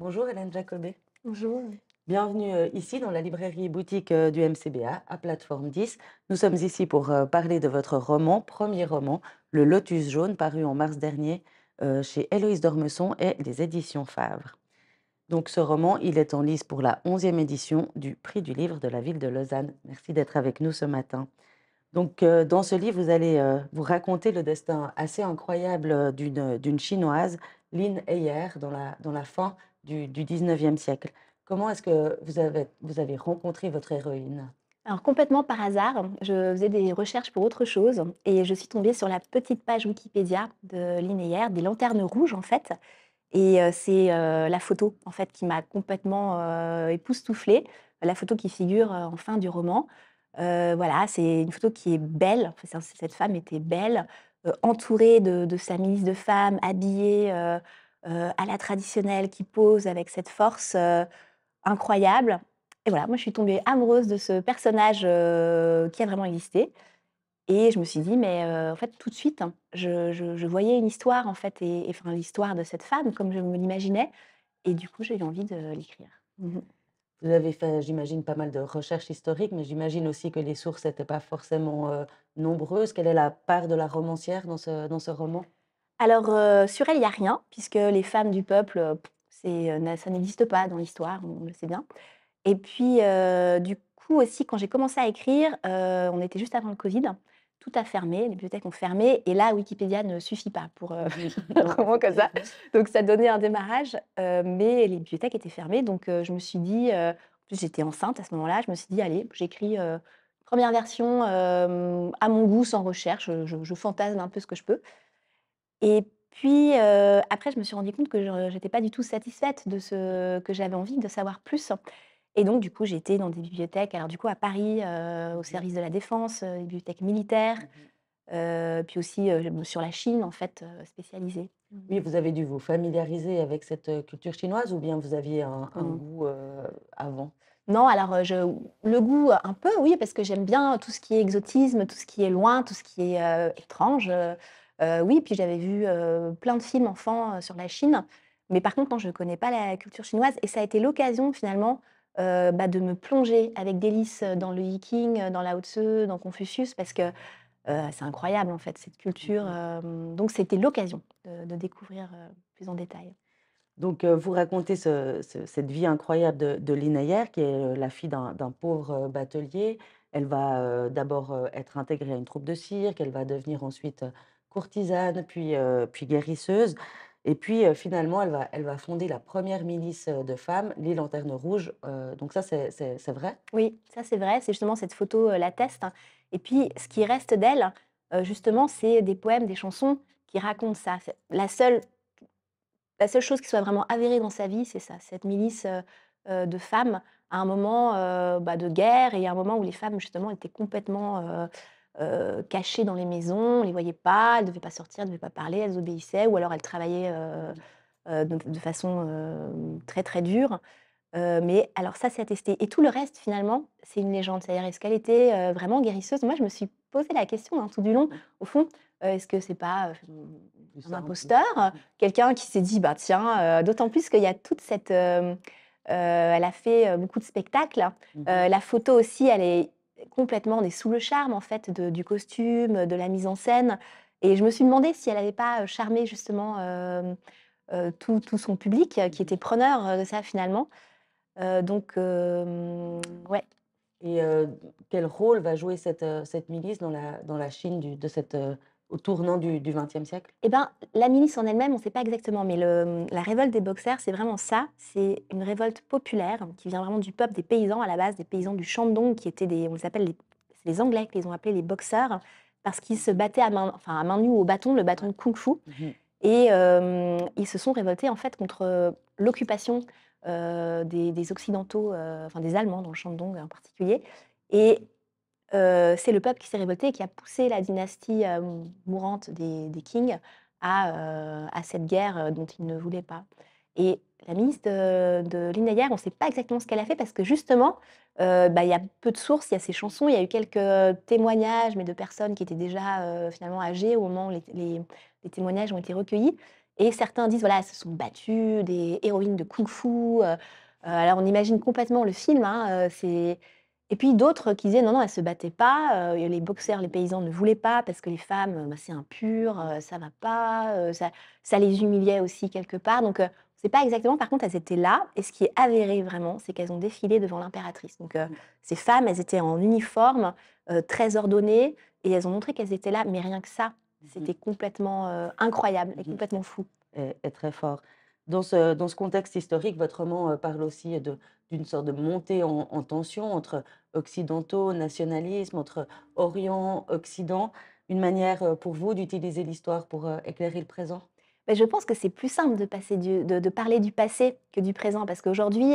Bonjour Hélène Jacobet. Bonjour. Bienvenue euh, ici dans la librairie boutique euh, du MCBA à Plateforme 10. Nous sommes ici pour euh, parler de votre roman, premier roman, Le Lotus jaune, paru en mars dernier chez Héloïse Dormesson et les éditions Favre. Donc ce roman, il est en lice pour la 11e édition du prix du livre de la ville de Lausanne. Merci d'être avec nous ce matin. Donc dans ce livre, vous allez vous raconter le destin assez incroyable d'une chinoise, Lin Eyer, dans la, dans la fin du, du 19e siècle. Comment est-ce que vous avez, vous avez rencontré votre héroïne alors complètement par hasard, je faisais des recherches pour autre chose et je suis tombée sur la petite page Wikipédia de Linéaire, des lanternes rouges en fait. Et euh, c'est euh, la photo en fait qui m'a complètement euh, époustouflée, la photo qui figure en fin du roman. voilà, c'est une photo qui est belle. cette femme était belle, entourée de, de, sa milice de femmes, habillée euh, à la traditionnelle qui pose avec cette force euh, incroyable. Et voilà, moi je suis tombée amoureuse de ce personnage euh, qui a vraiment existé. Et je me suis dit, mais en fait, tout de suite, hein, je, voyais une histoire, en fait, et, enfin, l'histoire de cette femme, comme je me l'imaginais. Et du coup, j'ai eu envie de l'écrire. Mmh Vous avez fait, j'imagine, pas mal de recherches historiques, mais j'imagine aussi que les sources n'étaient pas forcément nombreuses. Quelle est la part de la romancière dans ce roman alors, euh, sur elle, il n'y a rien, puisque les femmes du peuple, euh, euh, ça n'existe pas dans l'histoire, on le sait bien. Et puis, du coup, aussi, quand j'ai commencé à écrire, on était juste avant le Covid, tout a fermé, les bibliothèques ont fermé, et là, Wikipédia ne suffit pas pour un roman comme ça. Donc, ça donnait un démarrage, mais les bibliothèques étaient fermées, donc je me suis dit, en plus, j'étais enceinte à ce moment-là, je me suis dit, allez, j'écris première version à mon goût, sans recherche, je, je, je fantasme un peu ce que je peux. Et puis euh, après, je me suis rendu compte que je n'étais pas du tout satisfaite de ce que j'avais envie de savoir plus. Et donc, du coup, j'étais dans des bibliothèques, alors du coup, à Paris, euh, au mmh service de la défense, euh, des bibliothèques militaires, mmh puis aussi sur la Chine, en fait, spécialisée. Oui, vous avez dû vous familiariser avec cette culture chinoise ou bien vous aviez un, mmh. goût avant non, alors le goût un peu, oui, parce que j'aime bien tout ce qui est exotisme, tout ce qui est loin, tout ce qui est étrange. Euh, oui, puis j'avais vu euh, plein de films enfants euh, sur la Chine. Mais par contre, je ne connais pas la culture chinoise. Et ça a été l'occasion, finalement, bah, de me plonger avec délice dans le Viking, dans Lao Tzu, dans Confucius, parce que c'est incroyable, en fait, cette culture. Mmh. donc, c'était l'occasion de, découvrir plus en détail. Donc, vous racontez cette vie incroyable de, de Yer, qui est la fille d'un pauvre batelier. Elle va d'abord être intégrée à une troupe de cirque, elle va devenir ensuite courtisane, puis, puis guérisseuse. Et puis finalement, elle va, elle va fonder la première milice de femmes, les Lanternes Rouges. donc ça, c'est vrai Oui, ça c'est vrai. C'est justement cette photo la teste. Et puis, ce qui reste d'elle, justement, c'est des poèmes, des chansons qui racontent ça. La seule, la seule chose qui soit vraiment avérée dans sa vie, c'est ça, cette milice de femmes à un moment bah, de guerre et à un moment où les femmes, justement, étaient complètement euh, cachées dans les maisons, on ne les voyait pas, elles devaient pas sortir, elles devaient pas parler, elles obéissaient, ou alors elles travaillaient euh, euh, de, façon très très dure. mais alors ça, c'est attesté. Et tout le reste, finalement, c'est une légende. C'est-à-dire, est-ce qu'elle était vraiment guérisseuse Moi, je me suis posé la question hein, tout du long. Au fond, est-ce que c'est pas un hein, imposteur, quelqu'un qui s'est dit bah tiens, d'autant plus qu'il y a toute cette elle a fait beaucoup de spectacles. Mmh la photo aussi, elle est complètement, on est sous le charme en fait du costume, de la mise en scène. Et je me suis demandé si elle n'avait pas charmé justement tout, tout, son public qui mmh. était preneur de ça finalement. donc, ouais. Et quel rôle va jouer cette, cette milice dans la, dans la Chine de cette au tournant du XXe siècle Eh ben la milice en elle-même, on ne sait pas exactement, mais la révolte des boxers, c'est vraiment ça. C'est une révolte populaire qui vient vraiment du peuple des paysans à la base, des paysans du Shandong, qui étaient des, on les appelle les, Anglais qui les ont appelés les boxeurs, parce qu'ils se battaient à main, enfin à main nue au bâton, le bâton de kung-fu, mhm. et euh, ils se sont révoltés en fait contre euh, l'occupation euh, des, Occidentaux, enfin des Allemands dans le Shandong en particulier. Et euh, c'est le peuple qui s'est révolté et qui a poussé la dynastie euh, mourante des, kings euh, à, cette guerre dont ils ne voulaient pas. Et la ministre de, de on ne sait pas exactement ce qu'elle a fait parce que justement, bah, il y a peu de sources, il y a ses chansons, il y a eu quelques témoignages, mais de personnes qui étaient déjà finalement âgées au moment où les, témoignages ont été recueillis. Et certains disent, voilà, se sont battues, des héroïnes de kung-fu. alors on imagine complètement le film, hein, c'est et puis d'autres qui disaient non, non, elles se battaient pas, euh, les boxeurs, les paysans ne voulaient pas parce que les femmes, euh, bah, c'est impur, euh, ça va pas, ça, les humiliait aussi quelque part. Donc, c'est pas exactement, par contre, elles étaient là. Et ce qui est avéré vraiment, c'est qu'elles ont défilé devant l'impératrice. Donc, ces femmes, elles étaient en uniforme, très ordonnées, et elles ont montré qu'elles étaient là, mais rien que ça. Mmh c'était complètement incroyable mmh complètement fou. et très fort. Dans ce, dans ce contexte historique, votre roman euh, parle aussi d'une sorte de montée en, tension entre occidentaux, nationalisme, entre Orient, Occident. Une manière euh, pour vous d'utiliser l'histoire pour euh, éclairer le présent Mais ben, Je pense que c'est plus simple de, passer de, parler du passé que du présent, parce qu'aujourd'hui,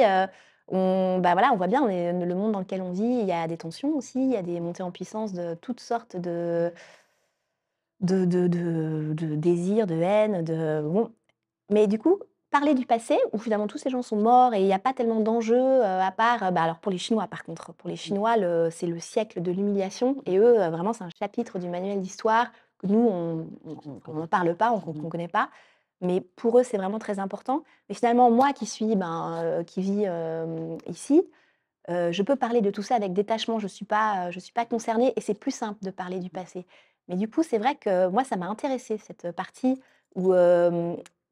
on, bah voilà, on voit bien le monde dans lequel on vit, il y a des tensions aussi, il y a des montées en puissance de toutes sortes de, de, de, de, désirs, de haine. De... Bon. Mais du coup, parler du passé, où finalement tous ces gens sont morts et il n'y a pas tellement d'enjeux, euh, à part, euh, bah, alors pour les Chinois par contre, pour les mmh. Chinois, c'est le siècle de l'humiliation, et eux, euh, vraiment, c'est un chapitre du manuel d'histoire que nous, on ne parle pas, on ne mmh. connaît pas. Mais pour eux, c'est vraiment très important. Mais finalement, moi qui suis, ben, qui vis ici, je peux parler de tout ça avec détachement. Je suis pas, suis pas concernée, et c'est plus simple de parler du mmh. passé. Mais du coup, c'est vrai que moi, ça m'a intéressé cette partie où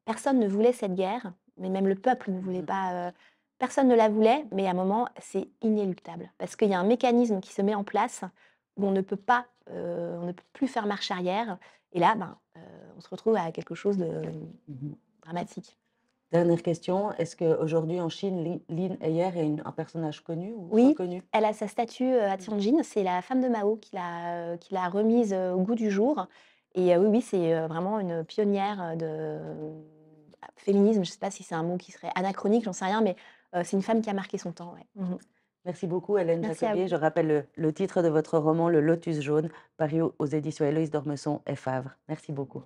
Personne ne voulait cette guerre, mais même le peuple ne voulait mmh. pas. Euh, personne ne la voulait, mais à un moment, c'est inéluctable parce qu'il y a un mécanisme qui se met en place où on ne peut pas, euh, on ne peut plus faire marche arrière. Et là, ben, euh, on se retrouve à quelque chose de mmh. dramatique. Dernière question, est-ce qu'aujourd'hui en Chine, Lin Eyer est un personnage connu Oui, connu elle a sa statue à mmh. Tianjin, c'est la femme de Mao qui l'a, qui l'a remise au goût du jour. Et oui, oui, c'est vraiment une pionnière de, féminisme, je ne sais pas si c'est un mot qui serait anachronique, j'en sais rien, mais euh, c'est une femme qui a marqué son temps. Mmh Merci beaucoup, Hélène Je rappelle le, titre de votre roman, Le Lotus Jaune, paru aux éditions Héloïse Dormesson et Favre. Merci beaucoup.